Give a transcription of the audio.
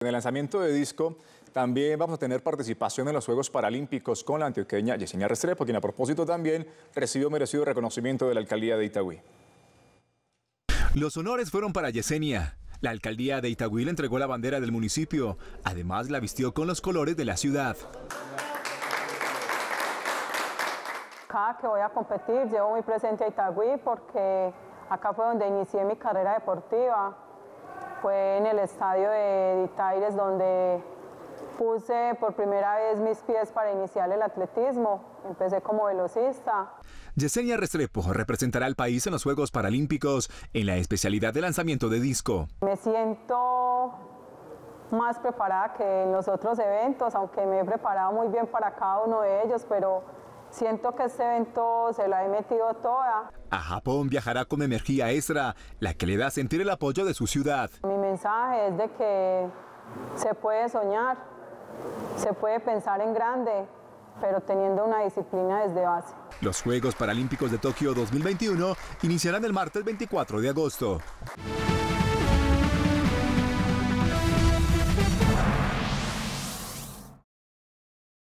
En el lanzamiento de disco también vamos a tener participación en los Juegos Paralímpicos con la antioqueña Yesenia Restrepo, quien a propósito también recibió merecido reconocimiento de la alcaldía de Itagüí. Los honores fueron para Yesenia. La alcaldía de Itagüí le entregó la bandera del municipio. Además la vistió con los colores de la ciudad. Cada que voy a competir llevo muy presente a Itagüí porque acá fue donde inicié mi carrera deportiva fue en el estadio de Ditaires donde puse por primera vez mis pies para iniciar el atletismo. Empecé como velocista. Yesenia Restrepo representará al país en los Juegos Paralímpicos en la especialidad de lanzamiento de disco. Me siento más preparada que en los otros eventos, aunque me he preparado muy bien para cada uno de ellos, pero Siento que este evento se la he metido toda. A Japón viajará con energía extra, la que le da a sentir el apoyo de su ciudad. Mi mensaje es de que se puede soñar, se puede pensar en grande, pero teniendo una disciplina desde base. Los Juegos Paralímpicos de Tokio 2021 iniciarán el martes 24 de agosto.